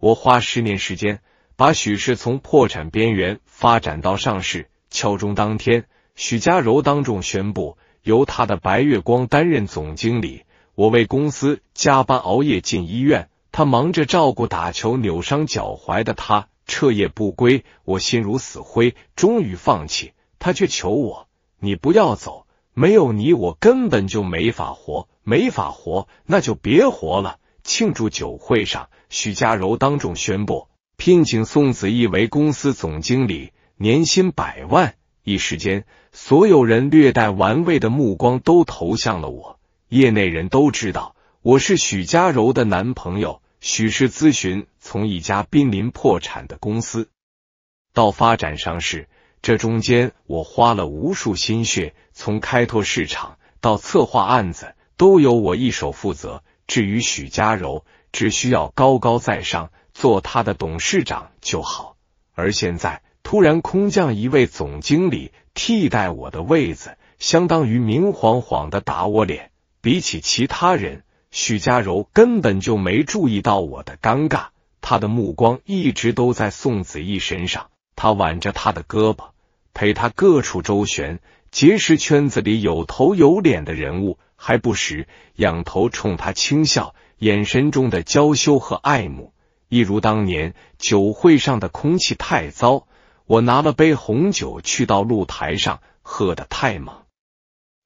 我花十年时间，把许氏从破产边缘发展到上市。敲钟当天，许家柔当众宣布由他的白月光担任总经理。我为公司加班熬夜进医院，他忙着照顾打球扭伤脚踝的他，彻夜不归。我心如死灰，终于放弃。他却求我：“你不要走，没有你我根本就没法活，没法活那就别活了。”庆祝酒会上，许家柔当众宣布聘请宋子义为公司总经理，年薪百万。一时间，所有人略带玩味的目光都投向了我。业内人都知道我是许家柔的男朋友。许氏咨询从一家濒临破产的公司到发展上市，这中间我花了无数心血，从开拓市场到策划案子，都由我一手负责。至于许家柔，只需要高高在上，做他的董事长就好。而现在突然空降一位总经理替代我的位子，相当于明晃晃的打我脸。比起其他人，许家柔根本就没注意到我的尴尬，他的目光一直都在宋子义身上。他挽着他的胳膊，陪他各处周旋，结识圈子里有头有脸的人物。还不时仰头冲他轻笑，眼神中的娇羞和爱慕，一如当年酒会上的空气太糟。我拿了杯红酒去到露台上，喝的太猛，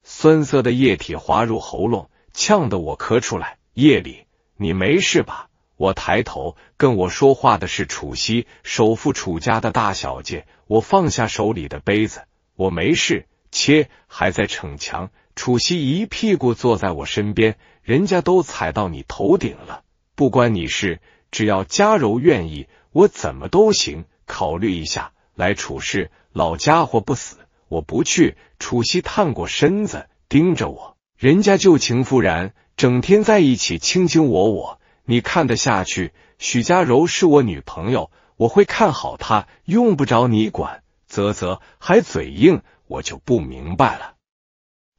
酸涩的液体滑入喉咙，呛得我咳出来。夜里，你没事吧？我抬头，跟我说话的是楚西，首富楚家的大小姐。我放下手里的杯子，我没事，切，还在逞强。楚西一屁股坐在我身边，人家都踩到你头顶了，不关你事。只要佳柔愿意，我怎么都行。考虑一下来处事，老家伙不死，我不去。楚西探过身子，盯着我，人家旧情复燃，整天在一起卿卿我我，你看得下去？许佳柔是我女朋友，我会看好她，用不着你管。啧啧，还嘴硬，我就不明白了。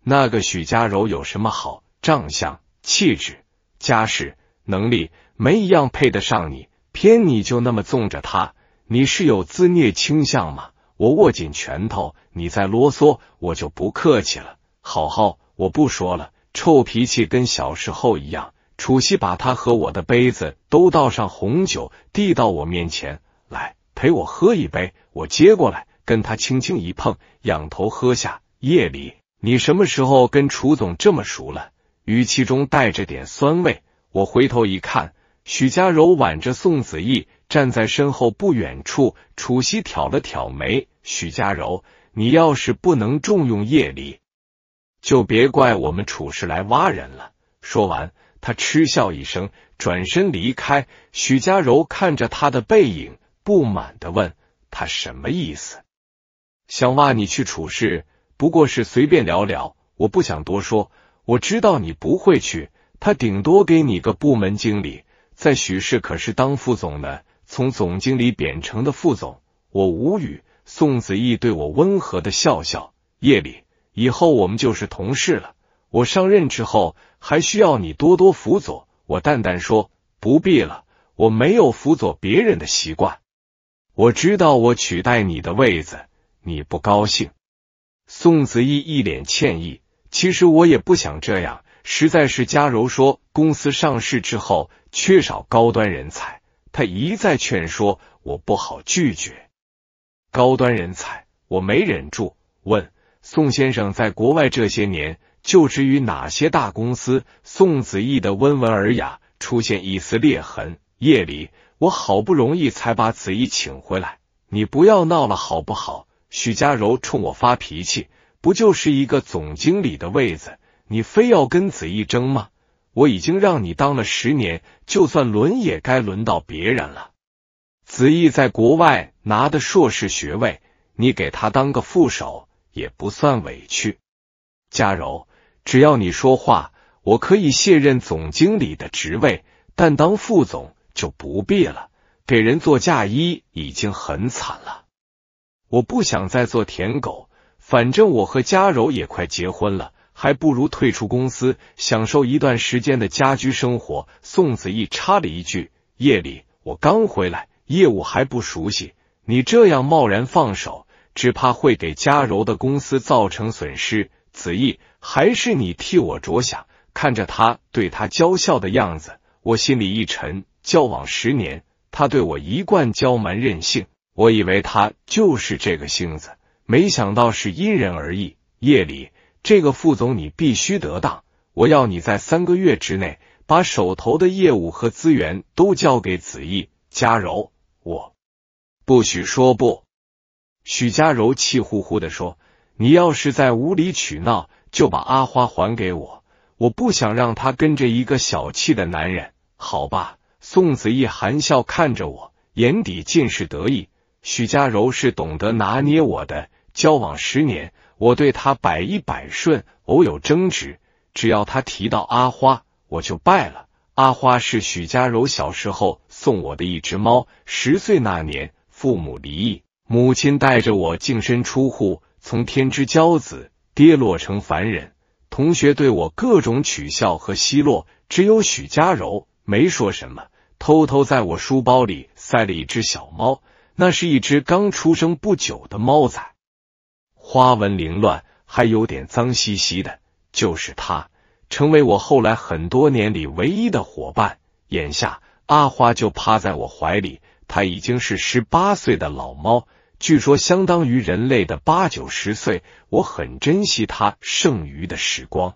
那个许家柔有什么好长相、气质、家世、能力，没一样配得上你，偏你就那么纵着她，你是有自虐倾向吗？我握紧拳头，你再啰嗦，我就不客气了。好好，我不说了，臭脾气跟小时候一样。楚西把他和我的杯子都倒上红酒，递到我面前，来陪我喝一杯。我接过来，跟他轻轻一碰，仰头喝下。夜里。你什么时候跟楚总这么熟了？语气中带着点酸味。我回头一看，许家柔挽着宋子义站在身后不远处。楚西挑了挑眉：“许家柔，你要是不能重用叶离，就别怪我们处事来挖人了。”说完，他嗤笑一声，转身离开。许家柔看着他的背影，不满的问他什么意思，想挖你去处事？不过是随便聊聊，我不想多说。我知道你不会去，他顶多给你个部门经理，在许氏可是当副总呢，从总经理贬成的副总，我无语。宋子义对我温和的笑笑。夜里以后我们就是同事了，我上任之后还需要你多多辅佐。我淡淡说：“不必了，我没有辅佐别人的习惯。”我知道我取代你的位子，你不高兴。宋子义一脸歉意，其实我也不想这样，实在是嘉柔说公司上市之后缺少高端人才，他一再劝说，我不好拒绝。高端人才，我没忍住，问宋先生在国外这些年就职于哪些大公司？宋子义的温文尔雅出现一丝裂痕。夜里，我好不容易才把子义请回来，你不要闹了，好不好？许家柔冲我发脾气，不就是一个总经理的位子，你非要跟子毅争吗？我已经让你当了十年，就算轮也该轮到别人了。子毅在国外拿的硕士学位，你给他当个副手也不算委屈。家柔，只要你说话，我可以卸任总经理的职位，但当副总就不必了。给人做嫁衣已经很惨了。我不想再做舔狗，反正我和嘉柔也快结婚了，还不如退出公司，享受一段时间的家居生活。宋子义插了一句：“夜里我刚回来，业务还不熟悉，你这样贸然放手，只怕会给嘉柔的公司造成损失。”子义，还是你替我着想。看着他对他娇笑的样子，我心里一沉。交往十年，他对我一贯娇蛮任性。我以为他就是这个性子，没想到是因人而异。夜里，这个副总你必须得当，我要你在三个月之内把手头的业务和资源都交给子毅。佳柔，我不许说不。许佳柔气呼呼的说：“你要是在无理取闹，就把阿花还给我。我不想让她跟着一个小气的男人，好吧？”宋子毅含笑看着我，眼底尽是得意。许家柔是懂得拿捏我的，交往十年，我对他百依百顺。偶有争执，只要他提到阿花，我就败了。阿花是许家柔小时候送我的一只猫。十岁那年，父母离异，母亲带着我净身出户，从天之骄子跌落成凡人。同学对我各种取笑和奚落，只有许家柔没说什么，偷偷在我书包里塞了一只小猫。那是一只刚出生不久的猫仔，花纹凌乱，还有点脏兮兮的，就是它，成为我后来很多年里唯一的伙伴。眼下，阿花就趴在我怀里，它已经是十八岁的老猫，据说相当于人类的八九十岁。我很珍惜它剩余的时光，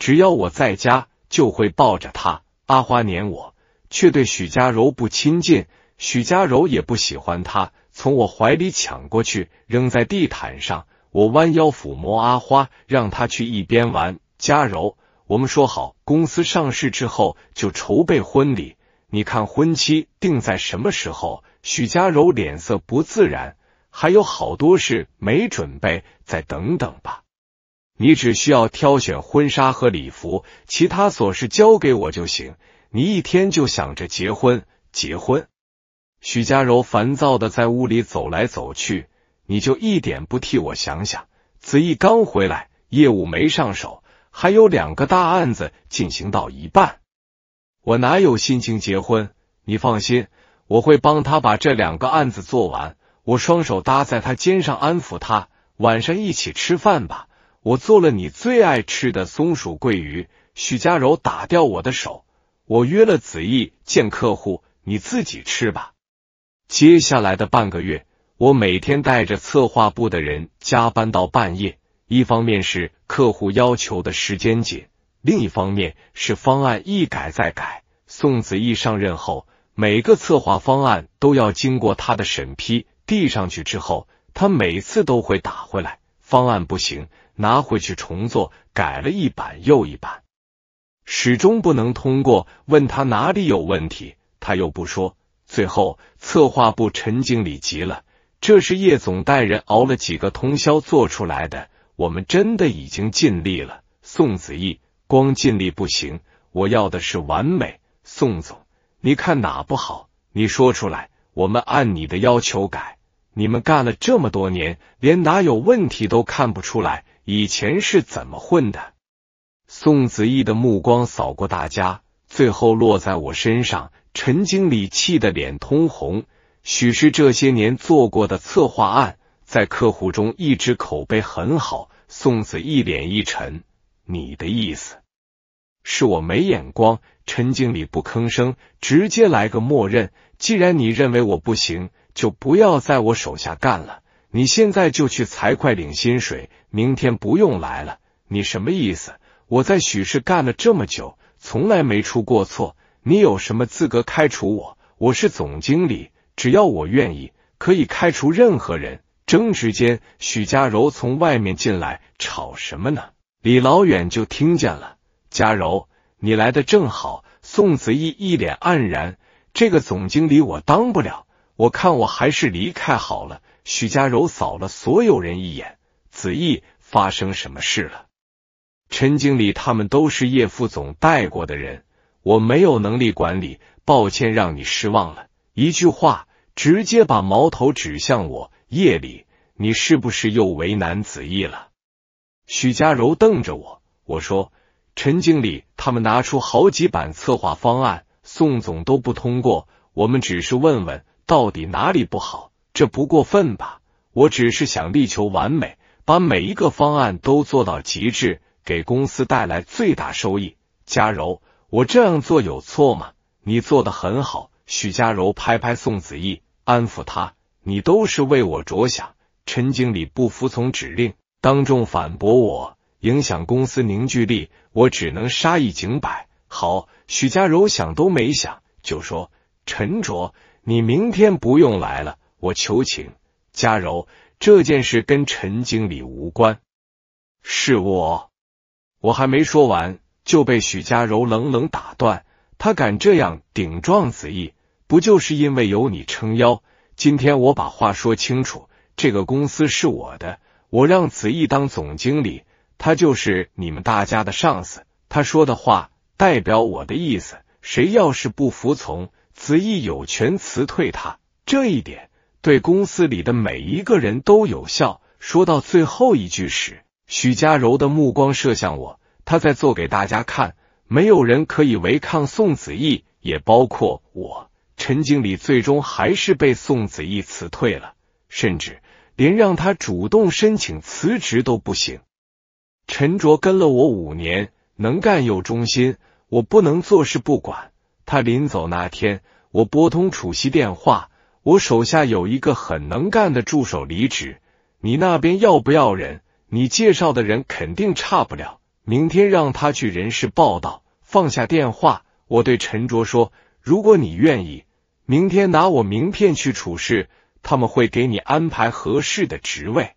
只要我在家，就会抱着它。阿花黏我，却对许家柔不亲近。许家柔也不喜欢他，从我怀里抢过去，扔在地毯上。我弯腰抚摸阿花，让他去一边玩。家柔，我们说好，公司上市之后就筹备婚礼。你看，婚期定在什么时候？许家柔脸色不自然，还有好多事没准备，再等等吧。你只需要挑选婚纱和礼服，其他琐事交给我就行。你一天就想着结婚，结婚。许家柔烦躁的在屋里走来走去，你就一点不替我想想？子毅刚回来，业务没上手，还有两个大案子进行到一半，我哪有心情结婚？你放心，我会帮他把这两个案子做完。我双手搭在他肩上安抚他，晚上一起吃饭吧，我做了你最爱吃的松鼠桂鱼。许家柔打掉我的手，我约了子毅见客户，你自己吃吧。接下来的半个月，我每天带着策划部的人加班到半夜。一方面是客户要求的时间紧，另一方面是方案一改再改。宋子义上任后，每个策划方案都要经过他的审批，递上去之后，他每次都会打回来，方案不行，拿回去重做，改了一版又一版，始终不能通过。问他哪里有问题，他又不说。最后，策划部陈经理急了：“这是叶总带人熬了几个通宵做出来的，我们真的已经尽力了。”宋子义：“光尽力不行，我要的是完美。”宋总，你看哪不好？你说出来，我们按你的要求改。你们干了这么多年，连哪有问题都看不出来，以前是怎么混的？宋子义的目光扫过大家。最后落在我身上，陈经理气得脸通红。许氏这些年做过的策划案，在客户中一直口碑很好。宋子一脸一沉，你的意思是我没眼光？陈经理不吭声，直接来个默认。既然你认为我不行，就不要在我手下干了。你现在就去财会领薪水，明天不用来了。你什么意思？我在许氏干了这么久。从来没出过错，你有什么资格开除我？我是总经理，只要我愿意，可以开除任何人。争执间，许家柔从外面进来，吵什么呢？李老远就听见了。家柔，你来的正好。宋子义一脸黯然，这个总经理我当不了，我看我还是离开好了。许家柔扫了所有人一眼，子义，发生什么事了？陈经理，他们都是叶副总带过的人，我没有能力管理，抱歉让你失望了。一句话直接把矛头指向我。夜里你是不是又为难子毅了？许家柔瞪着我，我说：“陈经理，他们拿出好几版策划方案，宋总都不通过，我们只是问问到底哪里不好，这不过分吧？我只是想力求完美，把每一个方案都做到极致。”给公司带来最大收益，佳柔，我这样做有错吗？你做的很好。许佳柔拍拍宋子义，安抚他：“你都是为我着想。”陈经理不服从指令，当众反驳我，影响公司凝聚力，我只能杀一儆百。好，许佳柔想都没想就说：“陈卓，你明天不用来了，我求情。”佳柔，这件事跟陈经理无关，是我。我还没说完，就被许家柔冷冷打断。他敢这样顶撞子毅，不就是因为有你撑腰？今天我把话说清楚，这个公司是我的，我让子毅当总经理，他就是你们大家的上司，他说的话代表我的意思。谁要是不服从，子毅有权辞退他，这一点对公司里的每一个人都有效。说到最后一句时。许佳柔的目光射向我，她在做给大家看，没有人可以违抗宋子义，也包括我。陈经理最终还是被宋子义辞退了，甚至连让他主动申请辞职都不行。陈卓跟了我五年，能干又忠心，我不能坐视不管。他临走那天，我拨通楚曦电话，我手下有一个很能干的助手离职，你那边要不要人？你介绍的人肯定差不了，明天让他去人事报道。放下电话，我对陈卓说：“如果你愿意，明天拿我名片去处事，他们会给你安排合适的职位。”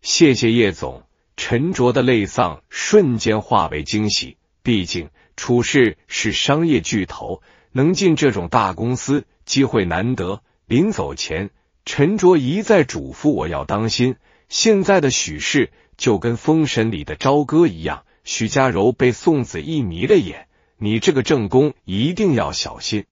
谢谢叶总。陈卓的泪丧瞬间化为惊喜，毕竟处事是商业巨头，能进这种大公司，机会难得。临走前，陈卓一再嘱咐我要当心。现在的许氏就跟《封神》里的朝歌一样，许家柔被宋子义迷了眼。你这个正宫一定要小心。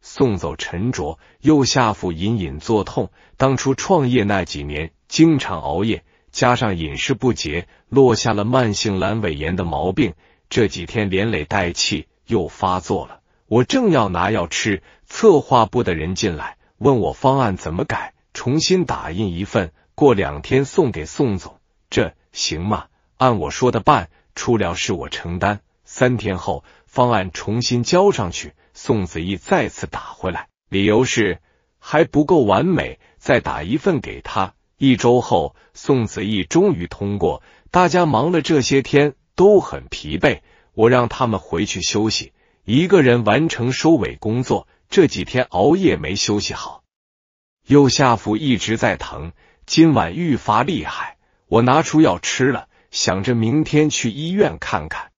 送走陈卓，右下腹隐隐作痛。当初创业那几年经常熬夜，加上饮食不节，落下了慢性阑尾炎的毛病。这几天连累带气又发作了。我正要拿药吃，策划部的人进来问我方案怎么改，重新打印一份。过两天送给宋总，这行吗？按我说的办，出了事我承担。三天后方案重新交上去，宋子义再次打回来，理由是还不够完美，再打一份给他。一周后，宋子义终于通过。大家忙了这些天都很疲惫，我让他们回去休息，一个人完成收尾工作。这几天熬夜没休息好，右下腹一直在疼。今晚愈发厉害，我拿出药吃了，想着明天去医院看看。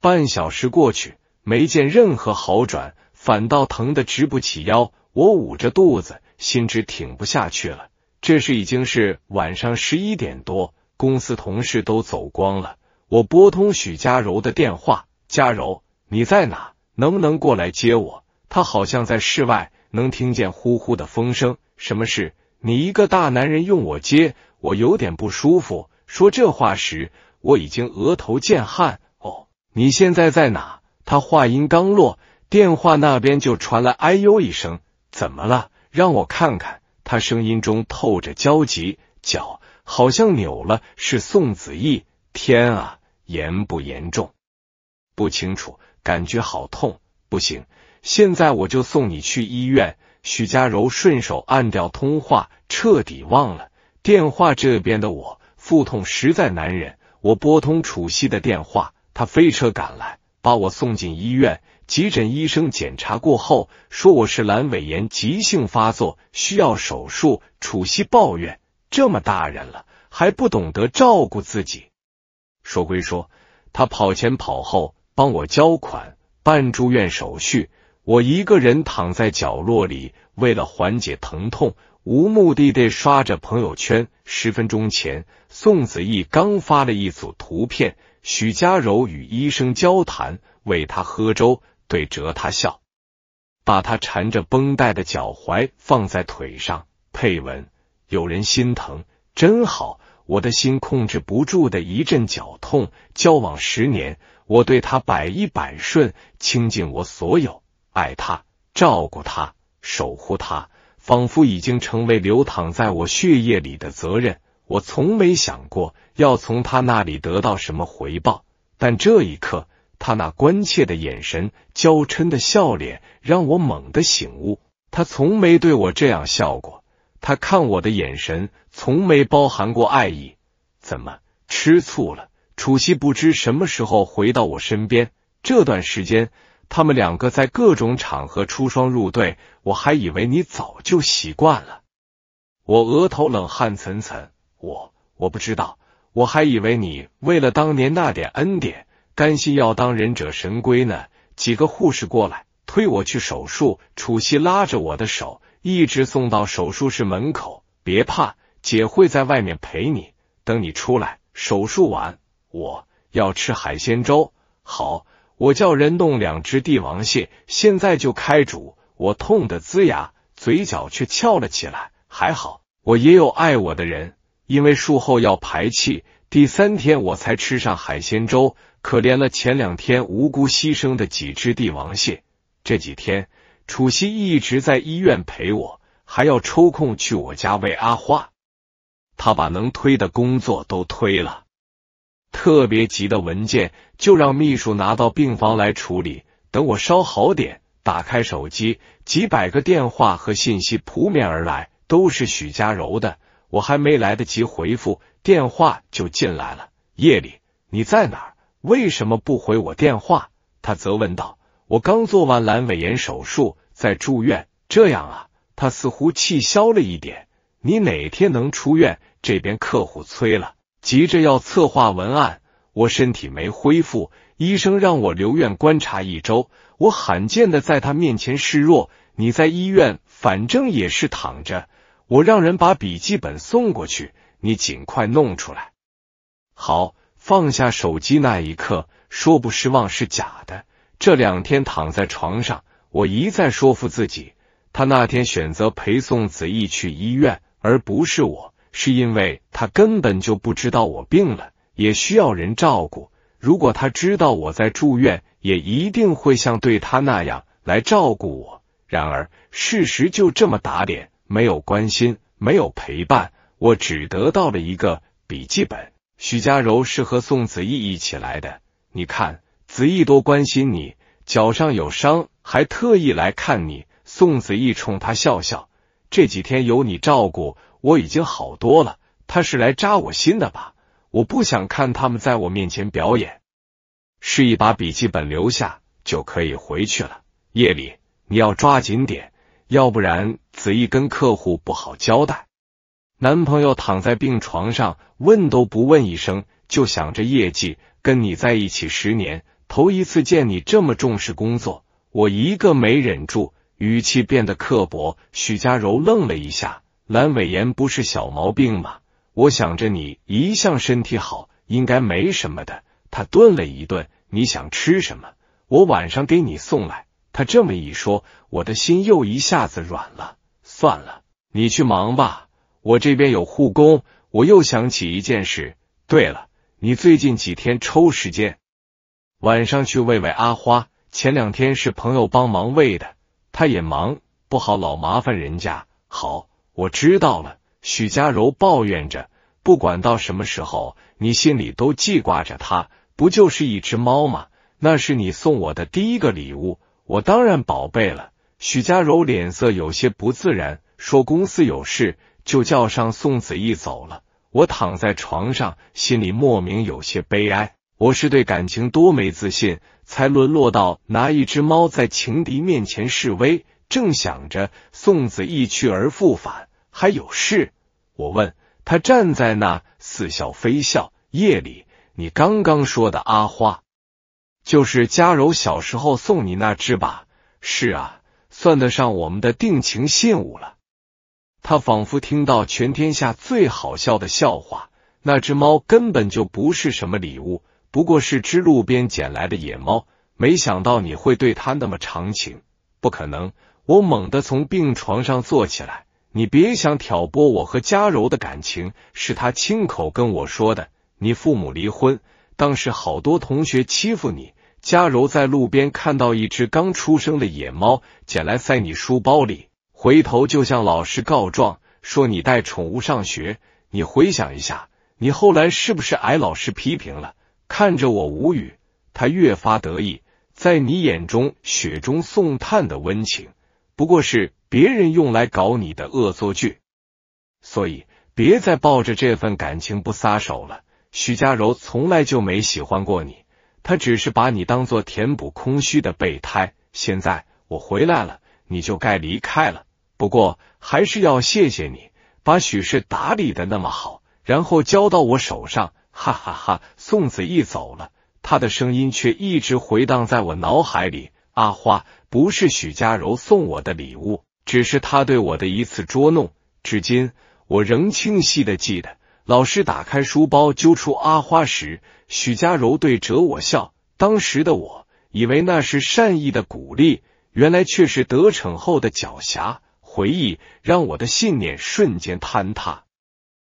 半小时过去，没见任何好转，反倒疼得直不起腰。我捂着肚子，心直挺不下去了。这时已经是晚上十一点多，公司同事都走光了。我拨通许佳柔的电话：“佳柔，你在哪？能不能过来接我？”她好像在室外，能听见呼呼的风声。什么事？你一个大男人用我接，我有点不舒服。说这话时，我已经额头见汗。哦，你现在在哪？他话音刚落，电话那边就传来哎呦一声。怎么了？让我看看。他声音中透着焦急，脚好像扭了。是宋子义。天啊，严不严重？不清楚，感觉好痛。不行，现在我就送你去医院。许佳柔顺手按掉通话，彻底忘了电话这边的我。腹痛实在难忍，我拨通楚西的电话，他飞车赶来，把我送进医院。急诊医生检查过后，说我是阑尾炎急性发作，需要手术。楚西抱怨：这么大人了，还不懂得照顾自己。说归说，他跑前跑后，帮我交款、办住院手续。我一个人躺在角落里，为了缓解疼痛，无目的地刷着朋友圈。十分钟前，宋子义刚发了一组图片：许佳柔与医生交谈，喂他喝粥，对着他笑，把他缠着绷带的脚踝放在腿上。配文：有人心疼，真好。我的心控制不住的一阵绞痛。交往十年，我对他百依百顺，倾尽我所有。爱他，照顾他，守护他，仿佛已经成为流淌在我血液里的责任。我从没想过要从他那里得到什么回报，但这一刻，他那关切的眼神，娇嗔的笑脸，让我猛地醒悟。他从没对我这样笑过，他看我的眼神，从没包含过爱意。怎么，吃醋了？楚西不知什么时候回到我身边，这段时间。他们两个在各种场合出双入对，我还以为你早就习惯了。我额头冷汗涔涔，我我不知道，我还以为你为了当年那点恩典，甘心要当忍者神龟呢。几个护士过来推我去手术，楚曦拉着我的手一直送到手术室门口，别怕，姐会在外面陪你，等你出来。手术完，我要吃海鲜粥。好。我叫人弄两只帝王蟹，现在就开煮。我痛得龇牙，嘴角却翘了起来。还好，我也有爱我的人。因为术后要排气，第三天我才吃上海鲜粥。可怜了前两天无辜牺牲的几只帝王蟹。这几天，楚西一直在医院陪我，还要抽空去我家喂阿花。他把能推的工作都推了。特别急的文件，就让秘书拿到病房来处理。等我稍好点，打开手机，几百个电话和信息扑面而来，都是许家柔的。我还没来得及回复，电话就进来了。夜里，你在哪儿？为什么不回我电话？他责问道。我刚做完阑尾炎手术，在住院。这样啊。他似乎气消了一点。你哪天能出院？这边客户催了。急着要策划文案，我身体没恢复，医生让我留院观察一周。我罕见的在他面前示弱。你在医院，反正也是躺着，我让人把笔记本送过去，你尽快弄出来。好，放下手机那一刻，说不失望是假的。这两天躺在床上，我一再说服自己，他那天选择陪宋子义去医院，而不是我。是因为他根本就不知道我病了，也需要人照顾。如果他知道我在住院，也一定会像对他那样来照顾我。然而事实就这么打脸，没有关心，没有陪伴，我只得到了一个笔记本。许佳柔是和宋子义一起来的，你看，子义多关心你，脚上有伤还特意来看你。宋子义冲他笑笑，这几天有你照顾。我已经好多了，他是来扎我心的吧？我不想看他们在我面前表演。示意把笔记本留下，就可以回去了。夜里你要抓紧点，要不然子毅跟客户不好交代。男朋友躺在病床上，问都不问一声，就想着业绩。跟你在一起十年，头一次见你这么重视工作。我一个没忍住，语气变得刻薄。许佳柔愣了一下。阑尾炎不是小毛病吗？我想着你一向身体好，应该没什么的。他顿了一顿，你想吃什么？我晚上给你送来。他这么一说，我的心又一下子软了。算了，你去忙吧，我这边有护工。我又想起一件事，对了，你最近几天抽时间晚上去喂喂阿花。前两天是朋友帮忙喂的，他也忙，不好老麻烦人家。好。我知道了，许家柔抱怨着，不管到什么时候，你心里都记挂着他。不就是一只猫吗？那是你送我的第一个礼物，我当然宝贝了。许家柔脸色有些不自然，说公司有事，就叫上宋子义走了。我躺在床上，心里莫名有些悲哀。我是对感情多没自信，才沦落到拿一只猫在情敌面前示威。正想着，宋子义去而复返。还有事？我问他，站在那似笑非笑。夜里，你刚刚说的阿花，就是佳柔小时候送你那只吧？是啊，算得上我们的定情信物了。他仿佛听到全天下最好笑的笑话，那只猫根本就不是什么礼物，不过是只路边捡来的野猫。没想到你会对他那么长情，不可能！我猛地从病床上坐起来。你别想挑拨我和佳柔的感情，是他亲口跟我说的。你父母离婚，当时好多同学欺负你。佳柔在路边看到一只刚出生的野猫，捡来塞你书包里，回头就向老师告状，说你带宠物上学。你回想一下，你后来是不是挨老师批评了？看着我无语，他越发得意。在你眼中，雪中送炭的温情，不过是。别人用来搞你的恶作剧，所以别再抱着这份感情不撒手了。许家柔从来就没喜欢过你，她只是把你当做填补空虚的备胎。现在我回来了，你就该离开了。不过还是要谢谢你，把许氏打理的那么好，然后交到我手上。哈哈哈！宋子义走了，他的声音却一直回荡在我脑海里。阿花不是许家柔送我的礼物。只是他对我的一次捉弄，至今我仍清晰的记得。老师打开书包揪出阿花时，许家柔对着我笑。当时的我以为那是善意的鼓励，原来却是得逞后的狡黠。回忆让我的信念瞬间坍塌。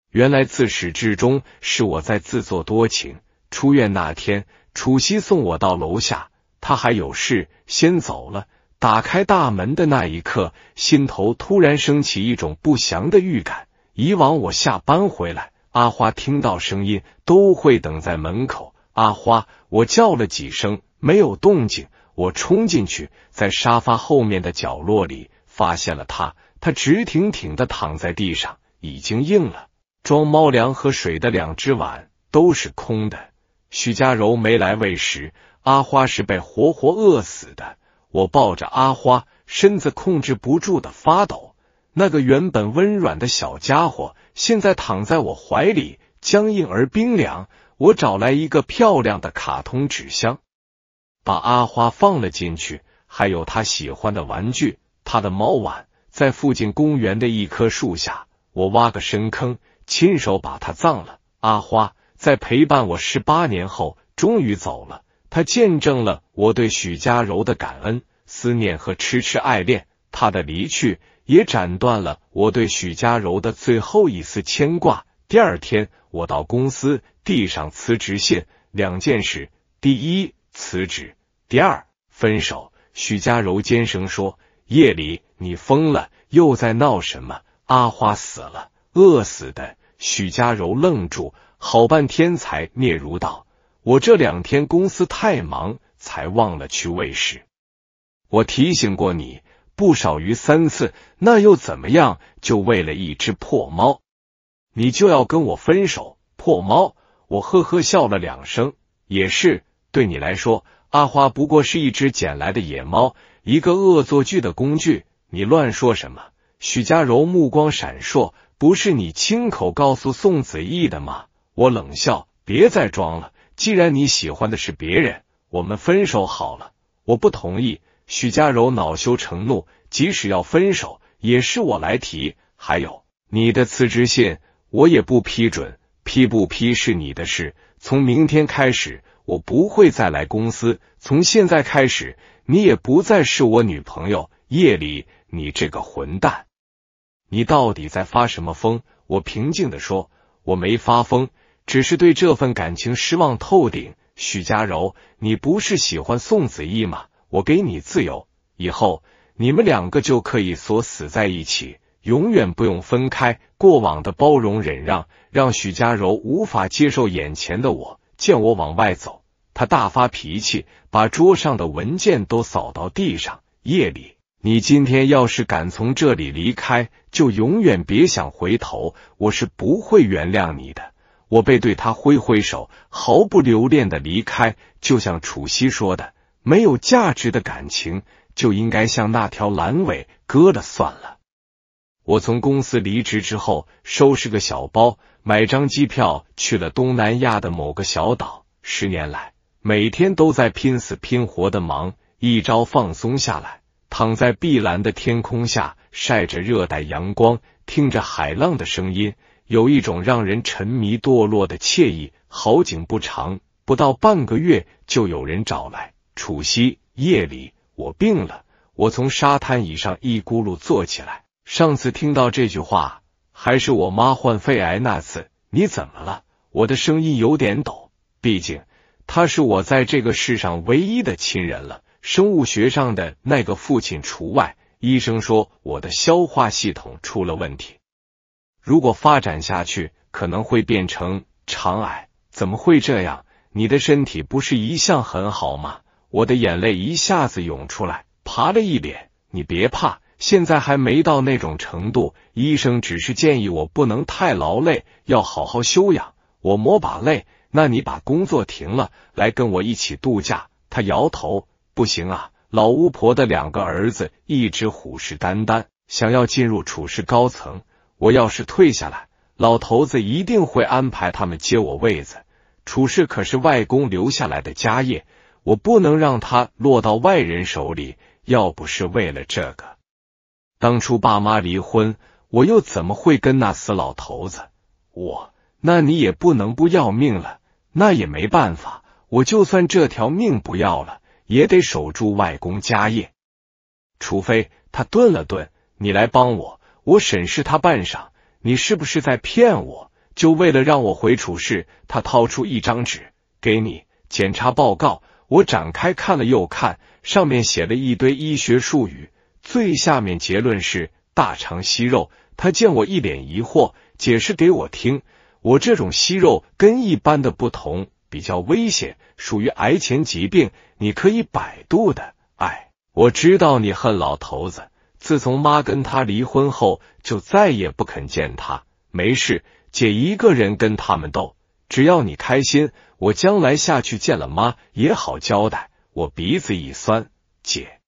原来自始至终是我在自作多情。出院那天，楚西送我到楼下，他还有事先走了。打开大门的那一刻，心头突然升起一种不祥的预感。以往我下班回来，阿花听到声音都会等在门口。阿花，我叫了几声，没有动静。我冲进去，在沙发后面的角落里发现了他。他直挺挺的躺在地上，已经硬了。装猫粮和水的两只碗都是空的。许家柔没来喂食，阿花是被活活饿死的。我抱着阿花，身子控制不住的发抖。那个原本温软的小家伙，现在躺在我怀里，僵硬而冰凉。我找来一个漂亮的卡通纸箱，把阿花放了进去，还有他喜欢的玩具，他的猫碗。在附近公园的一棵树下，我挖个深坑，亲手把它葬了。阿花在陪伴我十八年后，终于走了。他见证了我对许家柔的感恩、思念和痴痴爱恋，他的离去也斩断了我对许家柔的最后一丝牵挂。第二天，我到公司递上辞职信，两件事：第一，辞职；第二，分手。许家柔尖声说：“夜里你疯了，又在闹什么？”阿花死了，饿死的。许家柔愣住，好半天才嗫嚅道。我这两天公司太忙，才忘了去喂食。我提醒过你不少于三次，那又怎么样？就为了一只破猫，你就要跟我分手？破猫！我呵呵笑了两声。也是，对你来说，阿花不过是一只捡来的野猫，一个恶作剧的工具。你乱说什么？许佳柔目光闪烁，不是你亲口告诉宋子义的吗？我冷笑，别再装了。既然你喜欢的是别人，我们分手好了。我不同意。许家柔恼羞成怒，即使要分手，也是我来提。还有你的辞职信，我也不批准。批不批是你的事。从明天开始，我不会再来公司。从现在开始，你也不再是我女朋友。夜里，你这个混蛋，你到底在发什么疯？我平静的说，我没发疯。只是对这份感情失望透顶，许家柔，你不是喜欢宋子义吗？我给你自由，以后你们两个就可以锁死在一起，永远不用分开。过往的包容忍让，让许家柔无法接受眼前的我。见我往外走，他大发脾气，把桌上的文件都扫到地上。夜里，你今天要是敢从这里离开，就永远别想回头，我是不会原谅你的。我背对他挥挥手，毫不留恋的离开，就像楚曦说的，没有价值的感情就应该像那条阑尾，割了算了。我从公司离职之后，收拾个小包，买张机票去了东南亚的某个小岛。十年来，每天都在拼死拼活的忙，一朝放松下来，躺在碧蓝的天空下，晒着热带阳光，听着海浪的声音。有一种让人沉迷堕落的惬意。好景不长，不到半个月，就有人找来。楚西，夜里我病了，我从沙滩椅上一咕噜坐起来。上次听到这句话，还是我妈患肺癌那次。你怎么了？我的声音有点抖，毕竟他是我在这个世上唯一的亲人了，生物学上的那个父亲除外。医生说我的消化系统出了问题。如果发展下去，可能会变成肠癌。怎么会这样？你的身体不是一向很好吗？我的眼泪一下子涌出来，爬了一脸。你别怕，现在还没到那种程度。医生只是建议我不能太劳累，要好好休养。我抹把泪，那你把工作停了，来跟我一起度假。他摇头，不行啊。老巫婆的两个儿子一直虎视眈眈，想要进入处事高层。我要是退下来，老头子一定会安排他们接我位子。楚事可是外公留下来的家业，我不能让他落到外人手里。要不是为了这个，当初爸妈离婚，我又怎么会跟那死老头子？我……那你也不能不要命了。那也没办法，我就算这条命不要了，也得守住外公家业。除非他顿了顿，你来帮我。我审视他半晌，你是不是在骗我？就为了让我回处室？他掏出一张纸给你检查报告，我展开看了又看，上面写了一堆医学术语，最下面结论是大肠息肉。他见我一脸疑惑，解释给我听：我这种息肉跟一般的不同，比较危险，属于癌前疾病，你可以百度的。哎，我知道你恨老头子。自从妈跟他离婚后，就再也不肯见他。没事，姐一个人跟他们斗，只要你开心。我将来下去见了妈也好交代。我鼻子一酸，姐，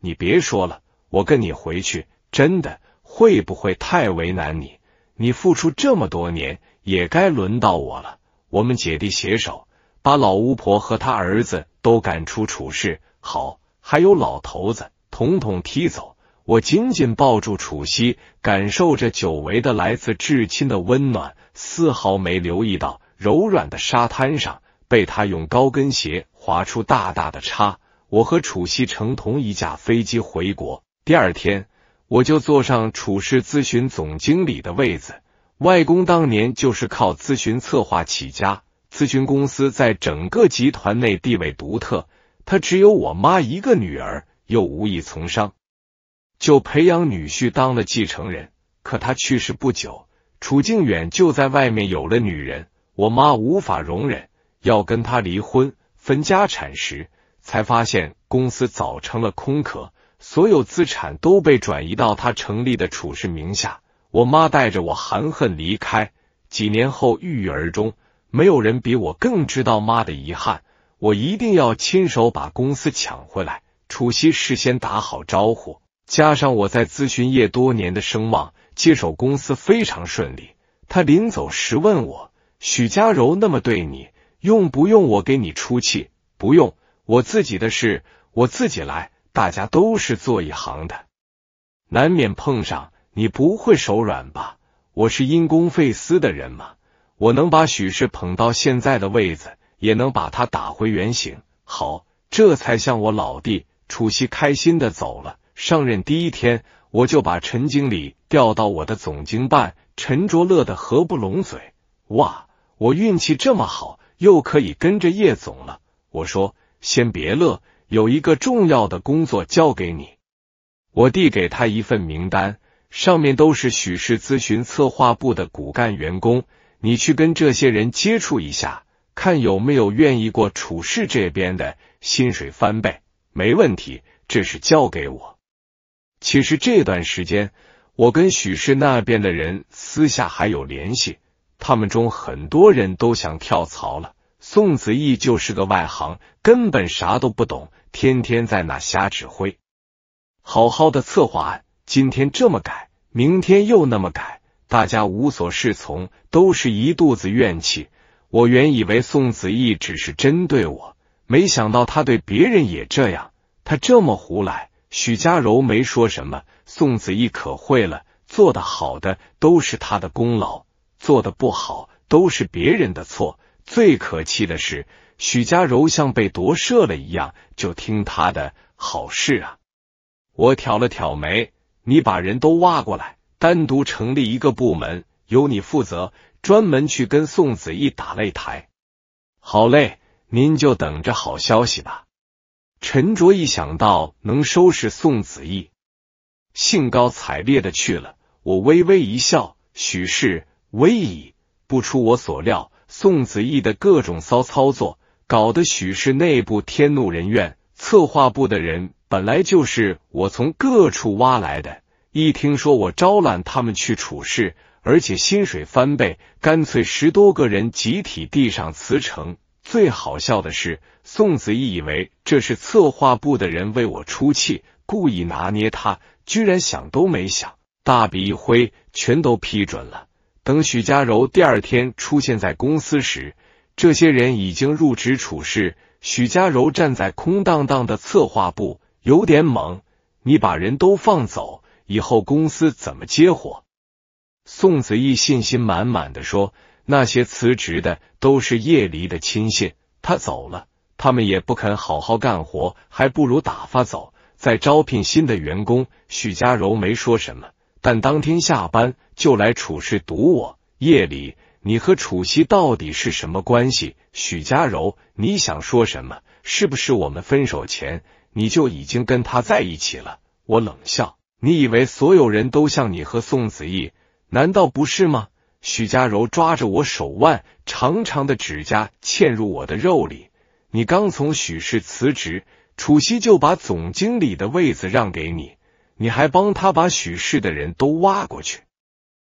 你别说了，我跟你回去，真的会不会太为难你？你付出这么多年，也该轮到我了。我们姐弟携手，把老巫婆和他儿子都赶出楚氏。好，还有老头子，统统踢走。我紧紧抱住楚曦，感受着久违的来自至亲的温暖，丝毫没留意到柔软的沙滩上被他用高跟鞋划出大大的叉。我和楚曦乘同一架飞机回国，第二天我就坐上楚氏咨询总经理的位子。外公当年就是靠咨询策划起家，咨询公司在整个集团内地位独特。他只有我妈一个女儿，又无意从商。就培养女婿当了继承人，可他去世不久，楚靖远就在外面有了女人。我妈无法容忍，要跟他离婚分家产时，才发现公司早成了空壳，所有资产都被转移到他成立的楚氏名下。我妈带着我含恨离开，几年后郁郁而终。没有人比我更知道妈的遗憾，我一定要亲手把公司抢回来。楚西事先打好招呼。加上我在咨询业多年的声望，接手公司非常顺利。他临走时问我：“许家柔那么对你，用不用我给你出气？”“不用，我自己的事我自己来。大家都是做一行的，难免碰上，你不会手软吧？”“我是因公废私的人嘛，我能把许氏捧到现在的位子，也能把他打回原形。”“好，这才像我老弟。”楚西开心的走了。上任第一天，我就把陈经理调到我的总经办。陈卓乐得合不拢嘴，哇，我运气这么好，又可以跟着叶总了。我说，先别乐，有一个重要的工作交给你。我递给他一份名单，上面都是许氏咨询策划部的骨干员工，你去跟这些人接触一下，看有没有愿意过楚氏这边的，薪水翻倍，没问题。这是交给我。其实这段时间，我跟许氏那边的人私下还有联系，他们中很多人都想跳槽了。宋子义就是个外行，根本啥都不懂，天天在那瞎指挥，好好的策划案，今天这么改，明天又那么改，大家无所适从，都是一肚子怨气。我原以为宋子义只是针对我，没想到他对别人也这样，他这么胡来。许家柔没说什么，宋子义可会了，做的好的都是他的功劳，做的不好都是别人的错。最可气的是，许家柔像被夺舍了一样，就听他的。好事啊！我挑了挑眉，你把人都挖过来，单独成立一个部门，由你负责，专门去跟宋子义打擂台。好嘞，您就等着好消息吧。陈卓一想到能收拾宋子义，兴高采烈的去了。我微微一笑，许氏危矣，不出我所料，宋子义的各种骚操作，搞得许氏内部天怒人怨。策划部的人本来就是我从各处挖来的，一听说我招揽他们去处事，而且薪水翻倍，干脆十多个人集体递上辞呈。最好笑的是，宋子义以为这是策划部的人为我出气，故意拿捏他，居然想都没想，大笔一挥，全都批准了。等许家柔第二天出现在公司时，这些人已经入职处事。许家柔站在空荡荡的策划部，有点懵：“你把人都放走，以后公司怎么接活？宋子义信心满满的说。那些辞职的都是叶离的亲信，他走了，他们也不肯好好干活，还不如打发走，再招聘新的员工。许家柔没说什么，但当天下班就来楚氏堵我。叶离，你和楚西到底是什么关系？许家柔，你想说什么？是不是我们分手前你就已经跟他在一起了？我冷笑，你以为所有人都像你和宋子义？难道不是吗？许家柔抓着我手腕，长长的指甲嵌入我的肉里。你刚从许氏辞职，楚西就把总经理的位子让给你，你还帮他把许氏的人都挖过去。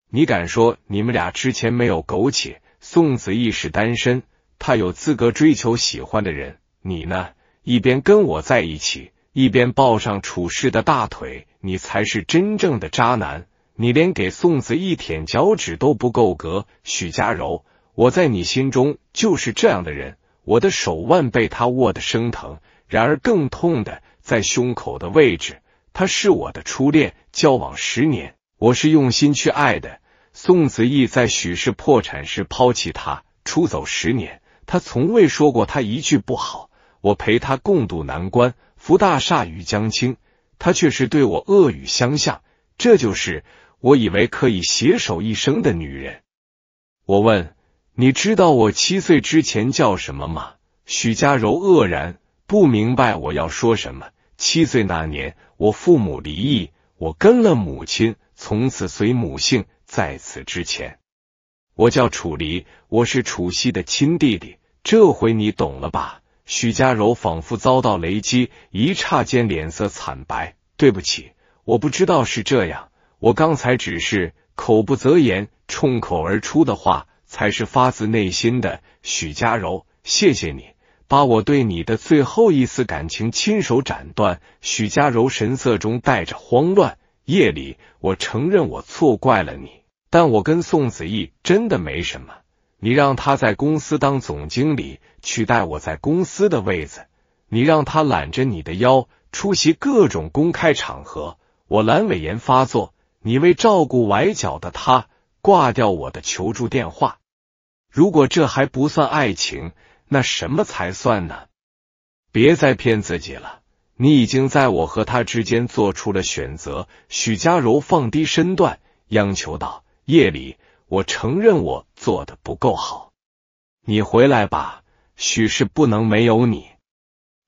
你敢说你们俩之前没有苟且？宋子义是单身，他有资格追求喜欢的人。你呢？一边跟我在一起，一边抱上楚氏的大腿，你才是真正的渣男。你连给宋子义舔脚趾都不够格，许家柔，我在你心中就是这样的人。我的手腕被他握得生疼，然而更痛的在胸口的位置。他是我的初恋，交往十年，我是用心去爱的。宋子义在许氏破产时抛弃他，出走十年，他从未说过他一句不好。我陪他共度难关，扶大厦于将倾，他却是对我恶语相向。这就是。我以为可以携手一生的女人，我问你知道我七岁之前叫什么吗？许家柔愕然，不明白我要说什么。七岁那年，我父母离异，我跟了母亲，从此随母姓。在此之前，我叫楚离，我是楚西的亲弟弟。这回你懂了吧？许家柔仿佛遭到雷击，一刹间脸色惨白。对不起，我不知道是这样。我刚才只是口不择言，冲口而出的话才是发自内心的。许家柔，谢谢你把我对你的最后一丝感情亲手斩断。许家柔神色中带着慌乱。夜里，我承认我错怪了你，但我跟宋子义真的没什么。你让他在公司当总经理，取代我在公司的位子。你让他揽着你的腰出席各种公开场合。我阑尾炎发作。你为照顾崴脚的他挂掉我的求助电话。如果这还不算爱情，那什么才算呢？别再骗自己了，你已经在我和他之间做出了选择。许佳柔放低身段央求道：“夜里，我承认我做的不够好，你回来吧，许是不能没有你。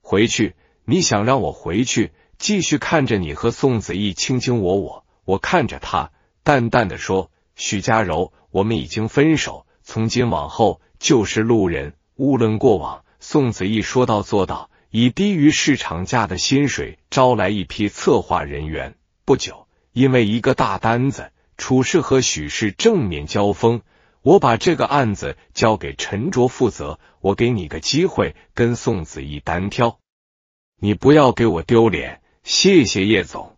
回去，你想让我回去，继续看着你和宋子义卿卿我我？”我看着他，淡淡的说：“许家柔，我们已经分手，从今往后就是路人，勿论过往。”宋子义说到做到，以低于市场价的薪水招来一批策划人员。不久，因为一个大单子，楚氏和许氏正面交锋。我把这个案子交给陈卓负责，我给你个机会跟宋子义单挑，你不要给我丢脸。谢谢叶总。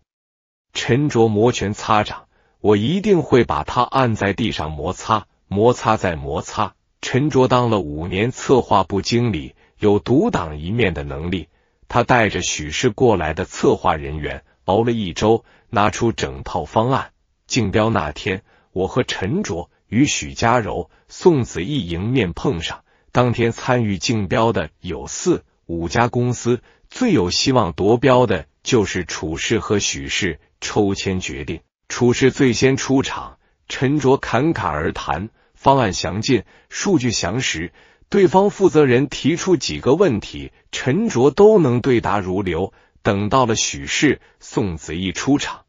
陈卓摩拳擦掌，我一定会把他按在地上摩擦，摩擦再摩擦。陈卓当了五年策划部经理，有独当一面的能力。他带着许氏过来的策划人员熬了一周，拿出整套方案。竞标那天，我和陈卓与许家柔、宋子义迎面碰上。当天参与竞标的有四五家公司，最有希望夺标的。就是楚氏和许氏抽签决定，楚氏最先出场，沉着侃侃而谈，方案详尽，数据详实。对方负责人提出几个问题，陈卓都能对答如流。等到了许氏宋子义出场，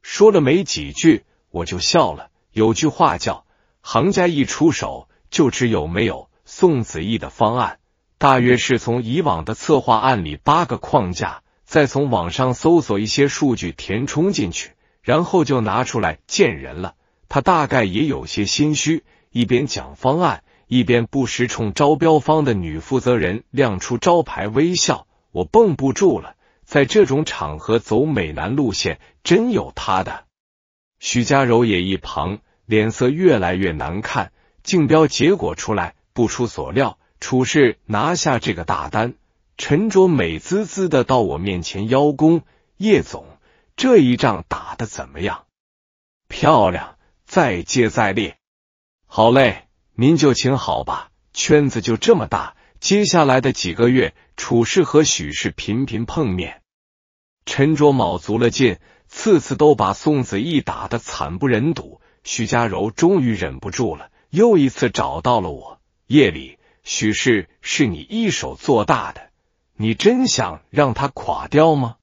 说了没几句，我就笑了。有句话叫“行家一出手，就知有没有”。宋子义的方案大约是从以往的策划案里八个框架。再从网上搜索一些数据填充进去，然后就拿出来见人了。他大概也有些心虚，一边讲方案，一边不时冲招标方的女负责人亮出招牌微笑。我绷不住了，在这种场合走美男路线，真有他的。许家柔也一旁脸色越来越难看。竞标结果出来，不出所料，楚氏拿下这个大单。陈卓美滋滋的到我面前邀功：“叶总，这一仗打的怎么样？漂亮！再接再厉！好嘞，您就请好吧。圈子就这么大，接下来的几个月，楚氏和许氏频频碰面。陈卓卯足了劲，次次都把宋子义打得惨不忍睹。许家柔终于忍不住了，又一次找到了我。夜里，许氏是你一手做大的。”你真想让他垮掉吗？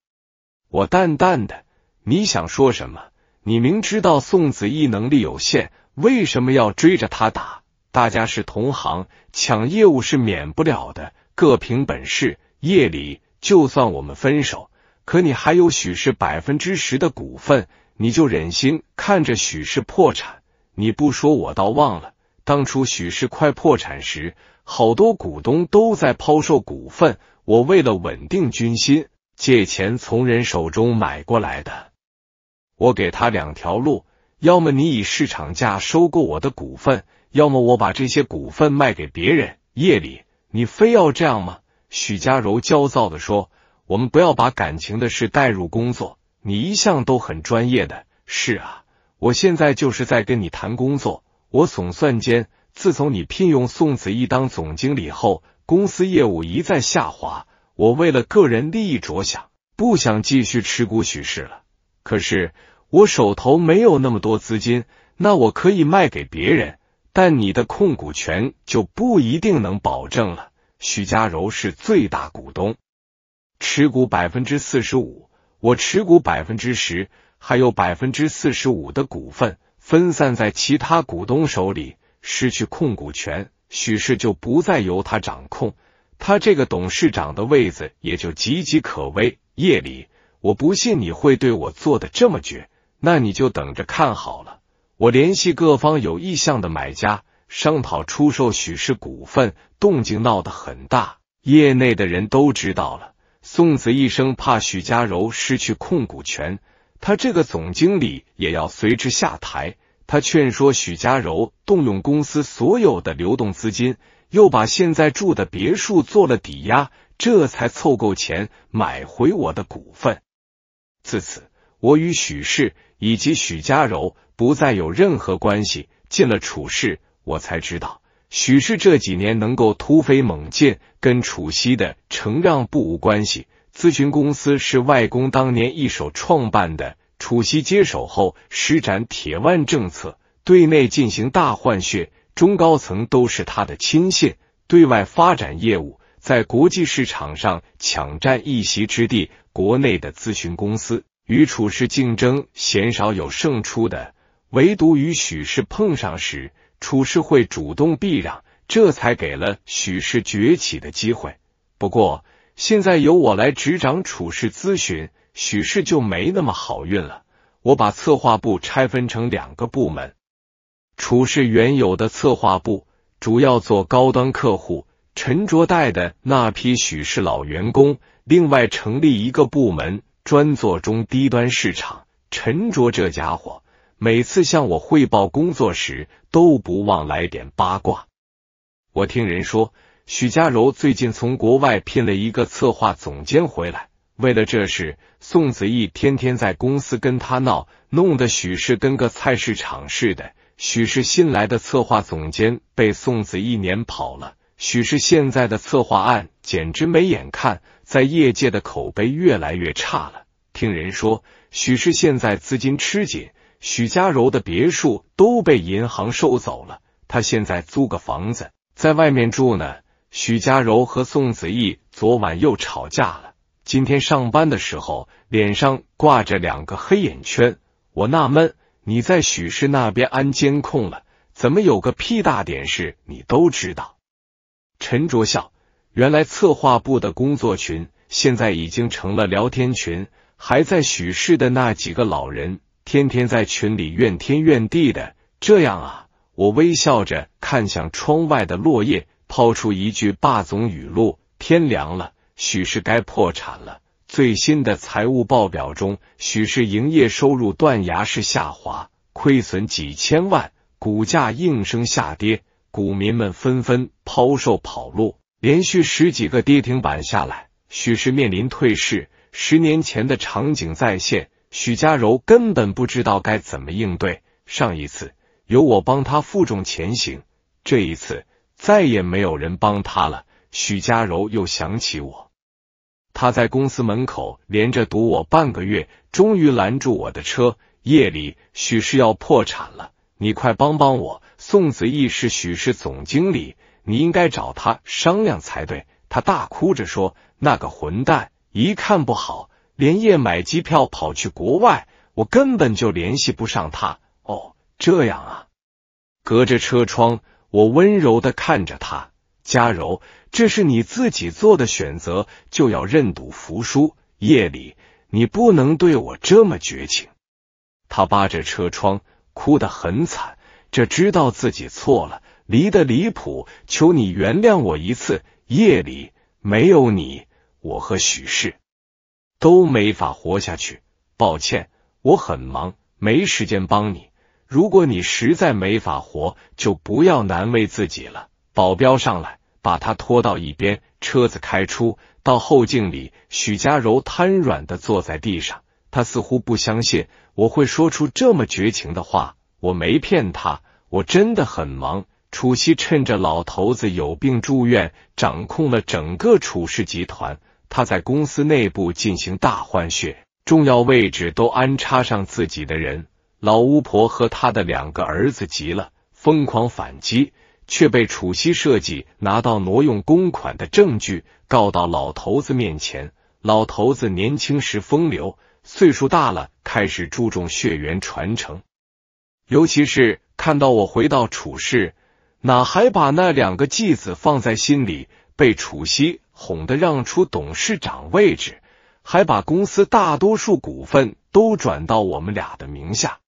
我淡淡的。你想说什么？你明知道宋子义能力有限，为什么要追着他打？大家是同行，抢业务是免不了的，各凭本事。夜里就算我们分手，可你还有许氏百分之十的股份，你就忍心看着许氏破产？你不说我倒忘了，当初许氏快破产时，好多股东都在抛售股份。我为了稳定军心，借钱从人手中买过来的。我给他两条路，要么你以市场价收购我的股份，要么我把这些股份卖给别人。夜里，你非要这样吗？许家柔焦躁的说：“我们不要把感情的事带入工作，你一向都很专业的。”是啊，我现在就是在跟你谈工作。我总算间，自从你聘用宋子义当总经理后。公司业务一再下滑，我为了个人利益着想，不想继续持股许氏了。可是我手头没有那么多资金，那我可以卖给别人，但你的控股权就不一定能保证了。许家柔是最大股东，持股百分之四十五，我持股百分之十，还有百分之四十五的股份分散在其他股东手里，失去控股权。许氏就不再由他掌控，他这个董事长的位子也就岌岌可危。夜里，我不信你会对我做的这么绝，那你就等着看好了。我联系各方有意向的买家商讨出售许氏股份，动静闹得很大，业内的人都知道了。宋子一生怕许家柔失去控股权，他这个总经理也要随之下台。他劝说许家柔动用公司所有的流动资金，又把现在住的别墅做了抵押，这才凑够钱买回我的股份。自此，我与许氏以及许家柔不再有任何关系。进了楚氏，我才知道许氏这几年能够突飞猛进，跟楚西的承让不无关系。咨询公司是外公当年一手创办的。楚西接手后，施展铁腕政策，对内进行大换血，中高层都是他的亲信；对外发展业务，在国际市场上抢占一席之地。国内的咨询公司与楚氏竞争，鲜少有胜出的，唯独与许氏碰上时，楚氏会主动避让，这才给了许氏崛起的机会。不过，现在由我来执掌楚氏咨询。许氏就没那么好运了。我把策划部拆分成两个部门，楚氏原有的策划部主要做高端客户，陈卓带的那批许氏老员工。另外成立一个部门，专做中低端市场。陈卓这家伙每次向我汇报工作时，都不忘来点八卦。我听人说，许家柔最近从国外聘了一个策划总监回来。为了这事，宋子义天天在公司跟他闹，弄得许氏跟个菜市场似的。许氏新来的策划总监被宋子义撵跑了，许氏现在的策划案简直没眼看，在业界的口碑越来越差了。听人说，许氏现在资金吃紧，许家柔的别墅都被银行收走了，他现在租个房子在外面住呢。许家柔和宋子义昨晚又吵架了。今天上班的时候，脸上挂着两个黑眼圈，我纳闷，你在许氏那边安监控了，怎么有个屁大点事你都知道？陈卓笑，原来策划部的工作群现在已经成了聊天群，还在许氏的那几个老人天天在群里怨天怨地的。这样啊，我微笑着看向窗外的落叶，抛出一句霸总语录：天凉了。许氏该破产了。最新的财务报表中，许氏营业收入断崖式下滑，亏损几千万，股价应声下跌，股民们纷纷抛售跑路，连续十几个跌停板下来，许氏面临退市。十年前的场景再现，许家柔根本不知道该怎么应对。上一次有我帮他负重前行，这一次再也没有人帮他了。许家柔又想起我。他在公司门口连着堵我半个月，终于拦住我的车。夜里，许氏要破产了，你快帮帮我！宋子义是许氏总经理，你应该找他商量才对。他大哭着说：“那个混蛋，一看不好，连夜买机票跑去国外，我根本就联系不上他。”哦，这样啊。隔着车窗，我温柔的看着他，嘉柔。这是你自己做的选择，就要认赌服输。夜里你不能对我这么绝情。他扒着车窗，哭得很惨，这知道自己错了，离得离谱，求你原谅我一次。夜里没有你，我和许氏都没法活下去。抱歉，我很忙，没时间帮你。如果你实在没法活，就不要难为自己了。保镖上来。把他拖到一边，车子开出到后镜里，许家柔瘫软的坐在地上，他似乎不相信我会说出这么绝情的话，我没骗他，我真的很忙。楚西趁着老头子有病住院，掌控了整个楚氏集团，他在公司内部进行大换血，重要位置都安插上自己的人。老巫婆和他的两个儿子急了，疯狂反击。却被楚西设计拿到挪用公款的证据，告到老头子面前。老头子年轻时风流，岁数大了开始注重血缘传承，尤其是看到我回到楚氏，哪还把那两个继子放在心里？被楚西哄得让出董事长位置，还把公司大多数股份都转到我们俩的名下。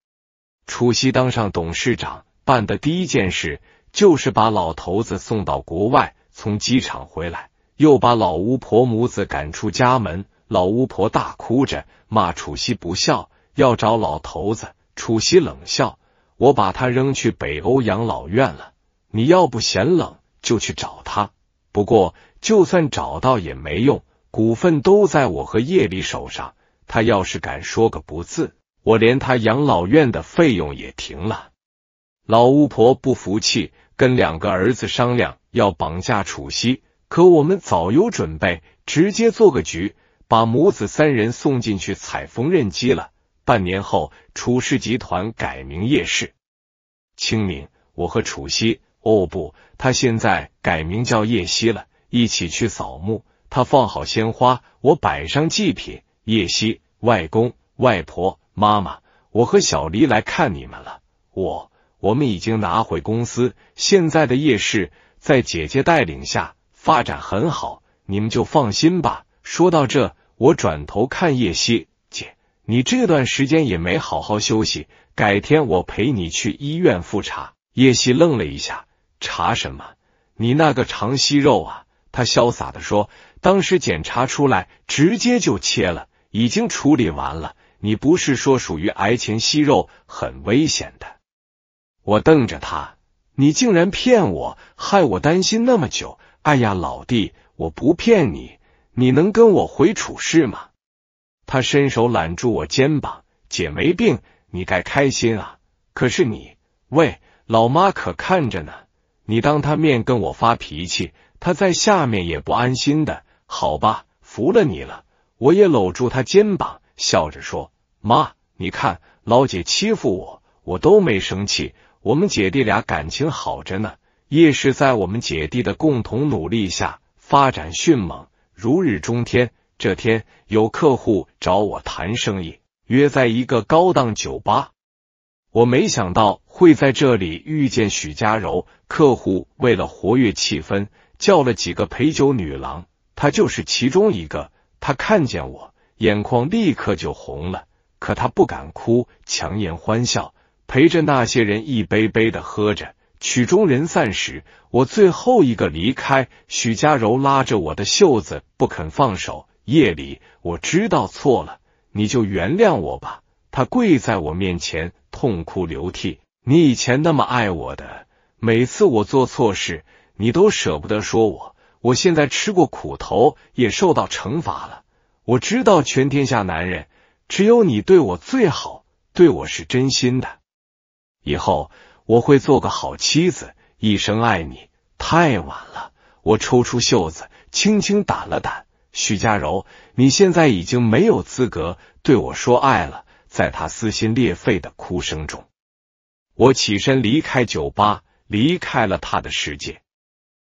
楚西当上董事长，办的第一件事。就是把老头子送到国外，从机场回来，又把老巫婆母子赶出家门。老巫婆大哭着骂楚西不孝，要找老头子。楚西冷笑：“我把他扔去北欧养老院了。你要不嫌冷，就去找他。不过就算找到也没用，股份都在我和叶丽手上。他要是敢说个不字，我连他养老院的费用也停了。”老巫婆不服气，跟两个儿子商量要绑架楚西，可我们早有准备，直接做个局，把母子三人送进去采缝纫机了。半年后，楚氏集团改名叶氏。清明，我和楚西，哦不，他现在改名叫叶西了，一起去扫墓。他放好鲜花，我摆上祭品。叶西，外公、外婆、妈妈，我和小黎来看你们了。我。我们已经拿回公司，现在的夜市在姐姐带领下发展很好，你们就放心吧。说到这，我转头看叶希姐，你这段时间也没好好休息，改天我陪你去医院复查。叶希愣了一下，查什么？你那个肠息肉啊？他潇洒的说，当时检查出来直接就切了，已经处理完了。你不是说属于癌前息肉，很危险的？我瞪着他，你竟然骗我，害我担心那么久！哎呀，老弟，我不骗你，你能跟我回处室吗？他伸手揽住我肩膀，姐没病，你该开心啊。可是你，喂，老妈可看着呢，你当她面跟我发脾气，她在下面也不安心的。好吧，服了你了。我也搂住他肩膀，笑着说：“妈，你看，老姐欺负我，我都没生气。”我们姐弟俩感情好着呢。夜市在我们姐弟的共同努力下发展迅猛，如日中天。这天有客户找我谈生意，约在一个高档酒吧。我没想到会在这里遇见许家柔。客户为了活跃气氛，叫了几个陪酒女郎，她就是其中一个。她看见我，眼眶立刻就红了，可她不敢哭，强颜欢笑。陪着那些人一杯杯的喝着，曲终人散时，我最后一个离开。许家柔拉着我的袖子不肯放手。夜里，我知道错了，你就原谅我吧。他跪在我面前痛哭流涕：“你以前那么爱我的，每次我做错事，你都舍不得说我。我现在吃过苦头，也受到惩罚了。我知道全天下男人，只有你对我最好，对我是真心的。”以后我会做个好妻子，一生爱你。太晚了，我抽出袖子，轻轻掸了掸。许佳柔，你现在已经没有资格对我说爱了。在他撕心裂肺的哭声中，我起身离开酒吧，离开了他的世界。